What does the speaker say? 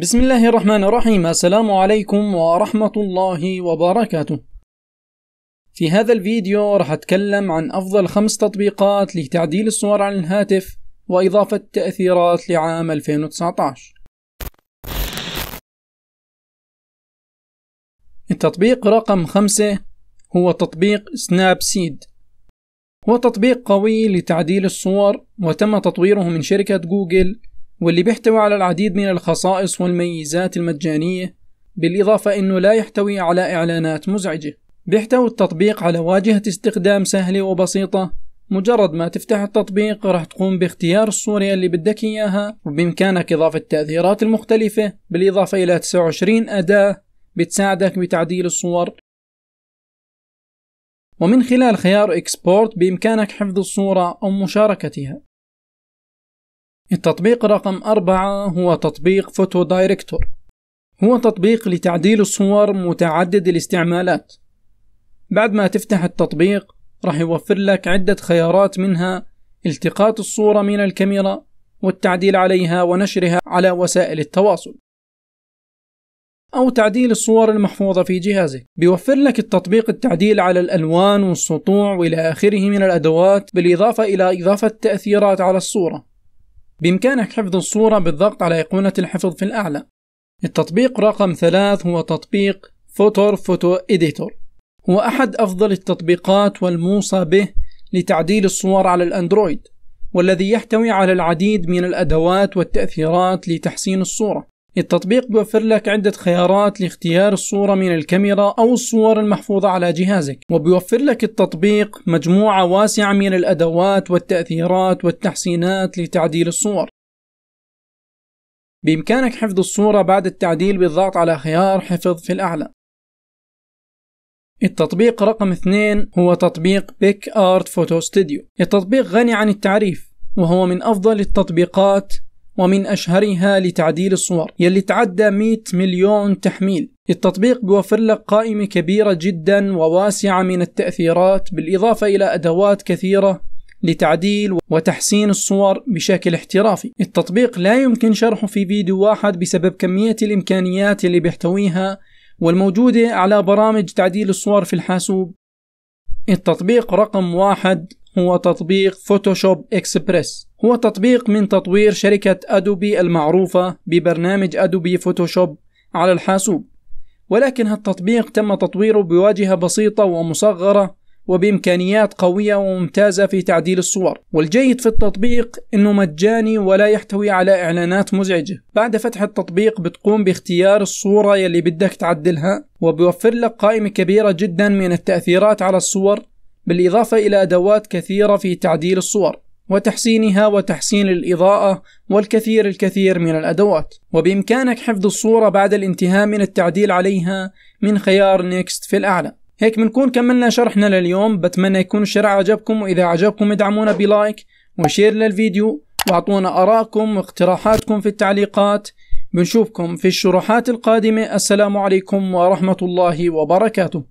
بسم الله الرحمن الرحيم السلام عليكم ورحمة الله وبركاته في هذا الفيديو راح أتكلم عن أفضل خمس تطبيقات لتعديل الصور على الهاتف وإضافة تأثيرات لعام 2019 التطبيق رقم خمسة هو تطبيق سناب سيد هو تطبيق قوي لتعديل الصور وتم تطويره من شركة جوجل واللي بيحتوي على العديد من الخصائص والميزات المجانية بالإضافة أنه لا يحتوي على إعلانات مزعجة بيحتوي التطبيق على واجهة استخدام سهلة وبسيطة مجرد ما تفتح التطبيق راح تقوم باختيار الصورة اللي بدك إياها وبإمكانك إضافة التأثيرات المختلفة بالإضافة إلى 29 أداة بتساعدك بتعديل الصور ومن خلال خيار إكسبورت بإمكانك حفظ الصورة أو مشاركتها التطبيق رقم أربعة هو تطبيق فوتو دايركتور هو تطبيق لتعديل الصور متعدد الاستعمالات بعد ما تفتح التطبيق راح يوفر لك عدة خيارات منها التقاط الصورة من الكاميرا والتعديل عليها ونشرها على وسائل التواصل أو تعديل الصور المحفوظة في جهازك بيوفر لك التطبيق التعديل على الألوان والسطوع وإلى آخره من الأدوات بالإضافة إلى إضافة تأثيرات على الصورة بإمكانك حفظ الصورة بالضغط على أيقونة الحفظ في الأعلى التطبيق رقم ثلاث هو تطبيق فوتور فوتو إديتور هو أحد أفضل التطبيقات والموصى به لتعديل الصور على الأندرويد والذي يحتوي على العديد من الأدوات والتأثيرات لتحسين الصورة التطبيق بيوفر لك عدة خيارات لاختيار الصورة من الكاميرا أو الصور المحفوظة على جهازك وبيوفر لك التطبيق مجموعة واسعة من الأدوات والتأثيرات والتحسينات لتعديل الصور بإمكانك حفظ الصورة بعد التعديل بالضغط على خيار حفظ في الأعلى التطبيق رقم 2 هو تطبيق بيك آرت فوتو ستوديو التطبيق غني عن التعريف وهو من أفضل التطبيقات ومن أشهرها لتعديل الصور يلي تعدى 100 مليون تحميل التطبيق بيوفر لك قائمة كبيرة جدا وواسعة من التأثيرات بالإضافة إلى أدوات كثيرة لتعديل وتحسين الصور بشكل احترافي التطبيق لا يمكن شرحه في فيديو واحد بسبب كمية الإمكانيات اللي بيحتويها والموجودة على برامج تعديل الصور في الحاسوب التطبيق رقم واحد هو تطبيق فوتوشوب إكسبريس هو تطبيق من تطوير شركة أدوبي المعروفة ببرنامج أدوبي فوتوشوب على الحاسوب ولكن هالتطبيق تم تطويره بواجهة بسيطة ومصغرة وبإمكانيات قوية وممتازة في تعديل الصور والجيد في التطبيق أنه مجاني ولا يحتوي على إعلانات مزعجة بعد فتح التطبيق بتقوم باختيار الصورة يلي بدك تعدلها وبيوفر لك قائمة كبيرة جدا من التأثيرات على الصور بالإضافة إلى أدوات كثيرة في تعديل الصور وتحسينها وتحسين الإضاءة والكثير الكثير من الأدوات وبإمكانك حفظ الصورة بعد الانتهاء من التعديل عليها من خيار نيكست في الأعلى هيك بنكون كملنا شرحنا لليوم بتمنى يكون الشرح عجبكم وإذا عجبكم ادعمونا بلايك وشير للفيديو واعطونا آرائكم واقتراحاتكم في التعليقات بنشوفكم في الشروحات القادمة السلام عليكم ورحمة الله وبركاته